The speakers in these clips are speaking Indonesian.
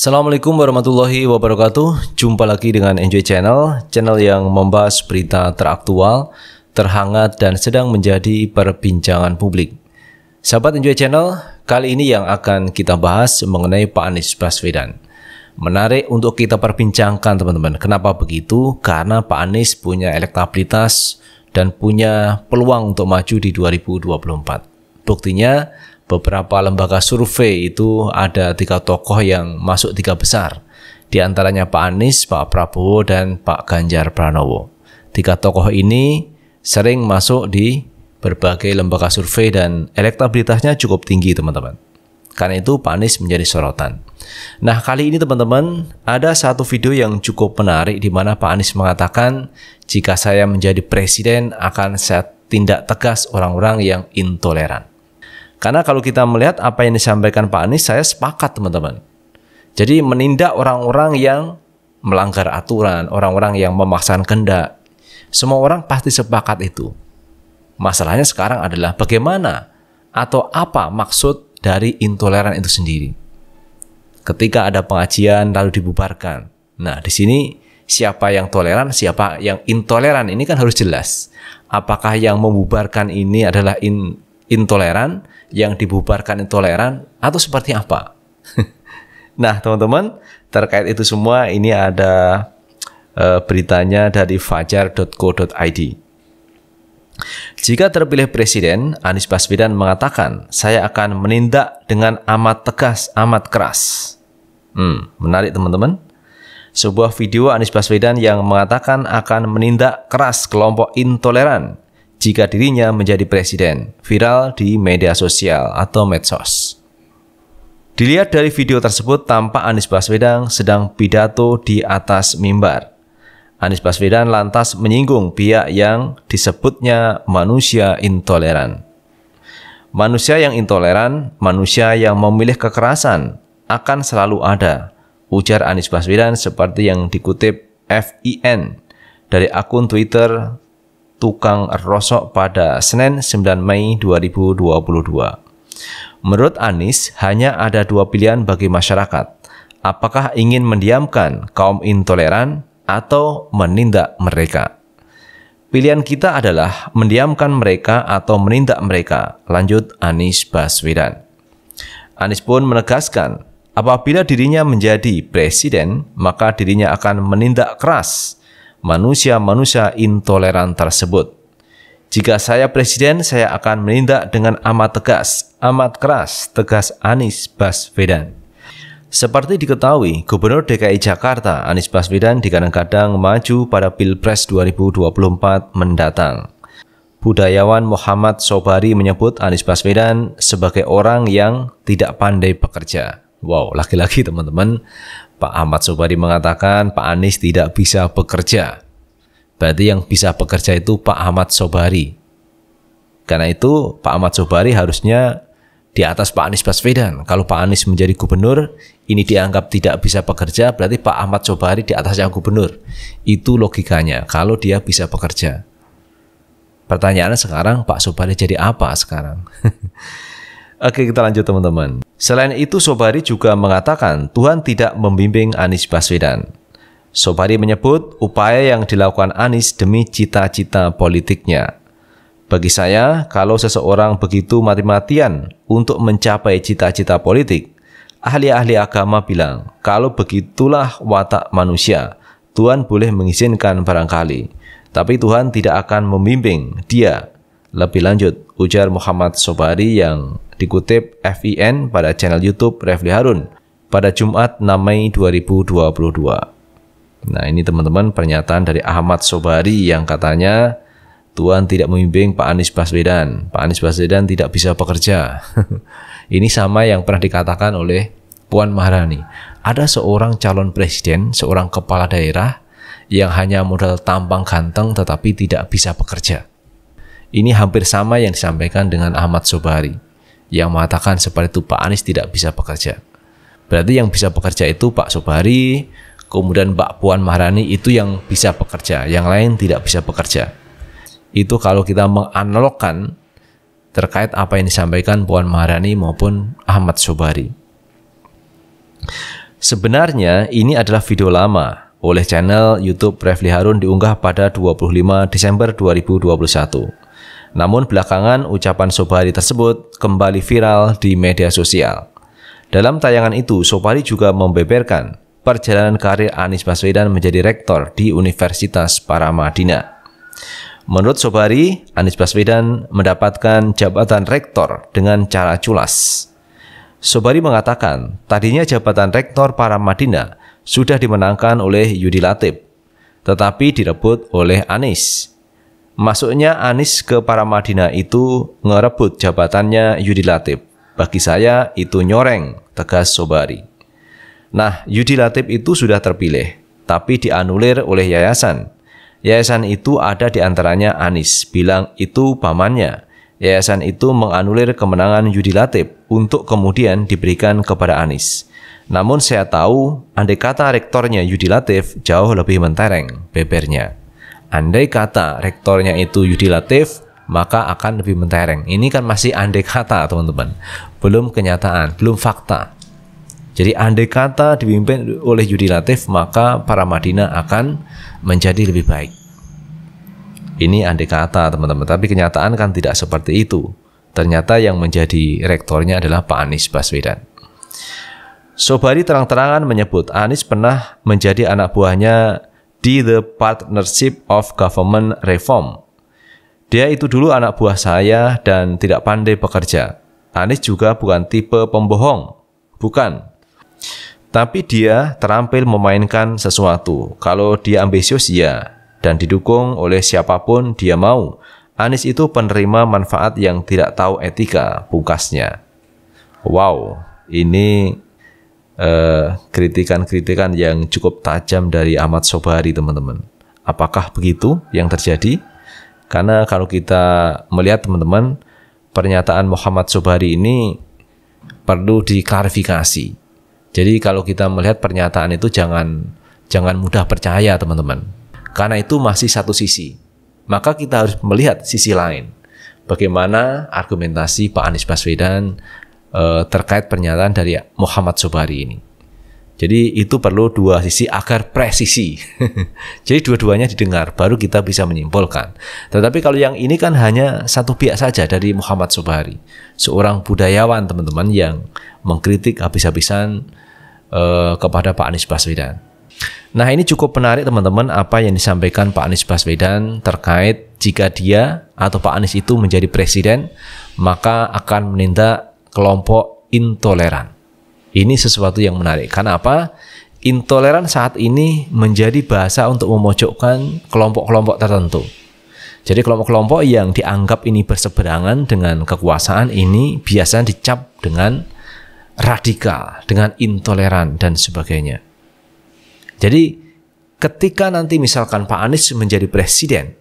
Assalamualaikum warahmatullahi wabarakatuh. Jumpa lagi dengan Enjoy Channel, channel yang membahas berita teraktual, terhangat dan sedang menjadi perbincangan publik. Sahabat Enjoy Channel, kali ini yang akan kita bahas mengenai Pak Anies Baswedan. Menarik untuk kita perbincangkan teman-teman. Kenapa begitu? Karena Pak Anies punya elektabilitas dan punya peluang untuk maju di 2024. Buktinya, beberapa lembaga survei itu ada tiga tokoh yang masuk tiga besar. Di antaranya Pak Anies, Pak Prabowo, dan Pak Ganjar Pranowo. Tiga tokoh ini sering masuk di berbagai lembaga survei dan elektabilitasnya cukup tinggi teman-teman. Karena itu Pak Anies menjadi sorotan. Nah kali ini teman-teman ada satu video yang cukup menarik di mana Pak Anies mengatakan jika saya menjadi presiden akan saya tindak tegas orang-orang yang intoleran. Karena kalau kita melihat apa yang disampaikan Pak Anies, saya sepakat teman-teman. Jadi menindak orang-orang yang melanggar aturan, orang-orang yang memaksakan kendak, Semua orang pasti sepakat itu. Masalahnya sekarang adalah bagaimana atau apa maksud dari intoleran itu sendiri. Ketika ada pengajian lalu dibubarkan. Nah, di sini siapa yang toleran, siapa yang intoleran ini kan harus jelas. Apakah yang membubarkan ini adalah in intoleran, yang dibubarkan intoleran, atau seperti apa? nah, teman-teman, terkait itu semua ini ada uh, beritanya dari fajar.co.id. Jika terpilih presiden, Anies Baswedan mengatakan, "Saya akan menindak dengan amat tegas, amat keras." Hmm, menarik teman-teman sebuah video Anies Baswedan yang mengatakan akan menindak keras kelompok intoleran jika dirinya menjadi presiden, viral di media sosial atau medsos. Dilihat dari video tersebut, tampak Anies Baswedan sedang pidato di atas mimbar. Anies Baswedan lantas menyinggung pihak yang disebutnya manusia intoleran. Manusia yang intoleran, manusia yang memilih kekerasan, akan selalu ada, ujar Anies Baswedan seperti yang dikutip FIN dari akun Twitter Tukang Rosok pada Senin 9 Mei 2022. Menurut Anies, hanya ada dua pilihan bagi masyarakat. Apakah ingin mendiamkan kaum intoleran atau menindak mereka? Pilihan kita adalah mendiamkan mereka atau menindak mereka, lanjut Anies Baswedan. Anies pun menegaskan, apabila dirinya menjadi presiden, maka dirinya akan menindak keras manusia-manusia intoleran tersebut. Jika saya presiden, saya akan menindak dengan amat tegas, amat keras, tegas Anies Baswedan. Seperti diketahui, Gubernur DKI Jakarta Anies Baswedan digadang-gadang maju pada Pilpres 2024 mendatang. Budayawan Muhammad Sobari menyebut Anies Baswedan sebagai orang yang tidak pandai bekerja. Wow, laki-laki teman-teman, Pak Ahmad Sobari mengatakan Pak Anies tidak bisa bekerja. Berarti yang bisa bekerja itu Pak Ahmad Sobari. Karena itu Pak Ahmad Sobari harusnya di atas Pak Anies Baswedan. Kalau Pak Anies menjadi gubernur, ini dianggap tidak bisa bekerja, berarti Pak Ahmad Sobari di atasnya gubernur. Itu logikanya, kalau dia bisa bekerja. Pertanyaannya sekarang, Pak Sobari jadi apa sekarang? Oke, kita lanjut teman-teman. Selain itu, Sobari juga mengatakan Tuhan tidak membimbing Anies Baswedan. Sobari menyebut upaya yang dilakukan Anies demi cita-cita politiknya. Bagi saya, kalau seseorang begitu mati-matian untuk mencapai cita-cita politik, ahli-ahli agama bilang, kalau begitulah watak manusia, Tuhan boleh mengizinkan barangkali, tapi Tuhan tidak akan membimbing dia lebih lanjut, ujar Muhammad Sobari yang dikutip FIN pada channel YouTube Refli Harun pada Jumat 6 Mei 2022. Nah ini teman-teman pernyataan dari Ahmad Sobari yang katanya Tuhan tidak membimbing Pak Anies Baswedan. Pak Anies Baswedan tidak bisa bekerja. ini sama yang pernah dikatakan oleh Puan Maharani. Ada seorang calon presiden, seorang kepala daerah yang hanya modal tampang ganteng tetapi tidak bisa bekerja. Ini hampir sama yang disampaikan dengan Ahmad Sobari yang mengatakan seperti itu Pak Anies tidak bisa bekerja. Berarti yang bisa bekerja itu Pak Sobari, kemudian Mbak Puan Maharani itu yang bisa bekerja, yang lain tidak bisa bekerja. Itu kalau kita menganalogkan terkait apa yang disampaikan Puan Maharani maupun Ahmad Sobari. Sebenarnya ini adalah video lama oleh channel YouTube Refli Harun diunggah pada 25 Desember 2021 namun belakangan ucapan Sobari tersebut kembali viral di media sosial. Dalam tayangan itu, Sobari juga membeberkan perjalanan karir Anies Baswedan menjadi rektor di Universitas Paramadina. Menurut Sobari, Anies Baswedan mendapatkan jabatan rektor dengan cara culas. Sobari mengatakan, tadinya jabatan rektor Paramadina sudah dimenangkan oleh Yudi Latif, tetapi direbut oleh Anies. Masuknya Anis ke para Madinah itu ngerebut jabatannya Yudi Latif. Bagi saya itu nyoreng, tegas Sobari. Nah, Yudi Latif itu sudah terpilih, tapi dianulir oleh yayasan. Yayasan itu ada di antaranya Anis, bilang itu pamannya. Yayasan itu menganulir kemenangan Yudi Latif untuk kemudian diberikan kepada Anis. Namun saya tahu, andai kata rektornya Yudi Latif jauh lebih mentereng bebernya. Andai kata rektornya itu Yudi Latif, maka akan lebih mentereng. Ini kan masih andai kata, teman-teman. Belum kenyataan, belum fakta. Jadi andai kata dipimpin oleh Yudi Latif, maka para Madinah akan menjadi lebih baik. Ini andai kata, teman-teman. Tapi kenyataan kan tidak seperti itu. Ternyata yang menjadi rektornya adalah Pak Anies Baswedan. Sobari terang-terangan menyebut Anies pernah menjadi anak buahnya di The Partnership of Government Reform. Dia itu dulu anak buah saya dan tidak pandai bekerja. Anies juga bukan tipe pembohong. Bukan. Tapi dia terampil memainkan sesuatu. Kalau dia ambisius, ya. Dan didukung oleh siapapun dia mau. Anies itu penerima manfaat yang tidak tahu etika, pungkasnya. Wow, ini Eh, kritikan-kritikan uh, yang cukup tajam dari Ahmad Sobari teman-teman. Apakah begitu yang terjadi? Karena kalau kita melihat teman-teman, pernyataan Muhammad Sobari ini perlu diklarifikasi. Jadi kalau kita melihat pernyataan itu jangan jangan mudah percaya teman-teman. Karena itu masih satu sisi. Maka kita harus melihat sisi lain. Bagaimana argumentasi Pak Anies Baswedan, eh, terkait pernyataan dari Muhammad Sobari ini. Jadi itu perlu dua sisi agar presisi. Jadi dua-duanya didengar, baru kita bisa menyimpulkan. Tetapi kalau yang ini kan hanya satu pihak saja dari Muhammad Sobari, seorang budayawan teman-teman yang mengkritik habis-habisan eh, kepada Pak Anies Baswedan. Nah ini cukup menarik teman-teman apa yang disampaikan Pak Anies Baswedan terkait jika dia atau Pak Anies itu menjadi presiden, maka akan menindak kelompok intoleran. Ini sesuatu yang menarik. Karena apa? Intoleran saat ini menjadi bahasa untuk memojokkan kelompok-kelompok tertentu. Jadi kelompok-kelompok yang dianggap ini berseberangan dengan kekuasaan ini biasanya dicap dengan radikal, dengan intoleran dan sebagainya. Jadi ketika nanti misalkan Pak Anies menjadi presiden,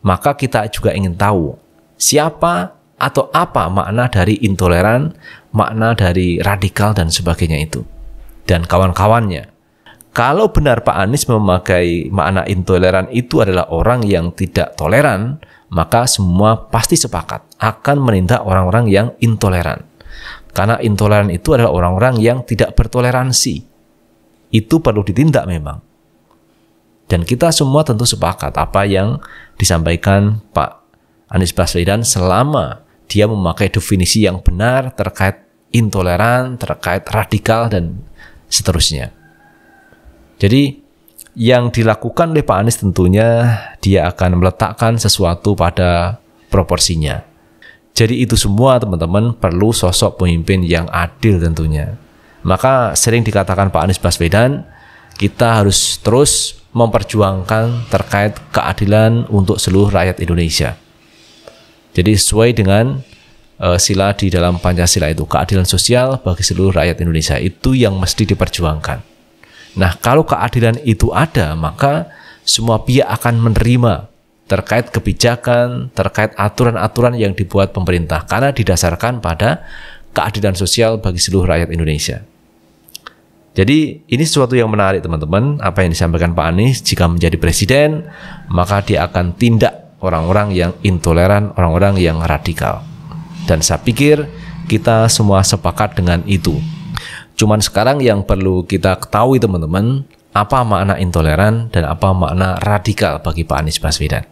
maka kita juga ingin tahu siapa atau apa makna dari intoleran, makna dari radikal dan sebagainya itu. Dan kawan-kawannya. Kalau benar Pak Anies memakai makna intoleran itu adalah orang yang tidak toleran, maka semua pasti sepakat akan menindak orang-orang yang intoleran. Karena intoleran itu adalah orang-orang yang tidak bertoleransi. Itu perlu ditindak memang. Dan kita semua tentu sepakat apa yang disampaikan Pak Anies Baswedan selama dia memakai definisi yang benar terkait intoleran, terkait radikal dan seterusnya. Jadi yang dilakukan oleh Pak Anies tentunya dia akan meletakkan sesuatu pada proporsinya. Jadi itu semua teman-teman perlu sosok pemimpin yang adil tentunya. Maka sering dikatakan Pak Anies Baswedan, kita harus terus memperjuangkan terkait keadilan untuk seluruh rakyat Indonesia. Jadi sesuai dengan uh, sila di dalam Pancasila itu keadilan sosial bagi seluruh rakyat Indonesia itu yang mesti diperjuangkan. Nah, kalau keadilan itu ada, maka semua pihak akan menerima terkait kebijakan, terkait aturan-aturan yang dibuat pemerintah karena didasarkan pada keadilan sosial bagi seluruh rakyat Indonesia. Jadi ini sesuatu yang menarik teman-teman, apa yang disampaikan Pak Anies jika menjadi presiden, maka dia akan tindak orang-orang yang intoleran, orang-orang yang radikal. Dan saya pikir kita semua sepakat dengan itu. Cuman sekarang yang perlu kita ketahui teman-teman, apa makna intoleran dan apa makna radikal bagi Pak Anies Baswedan.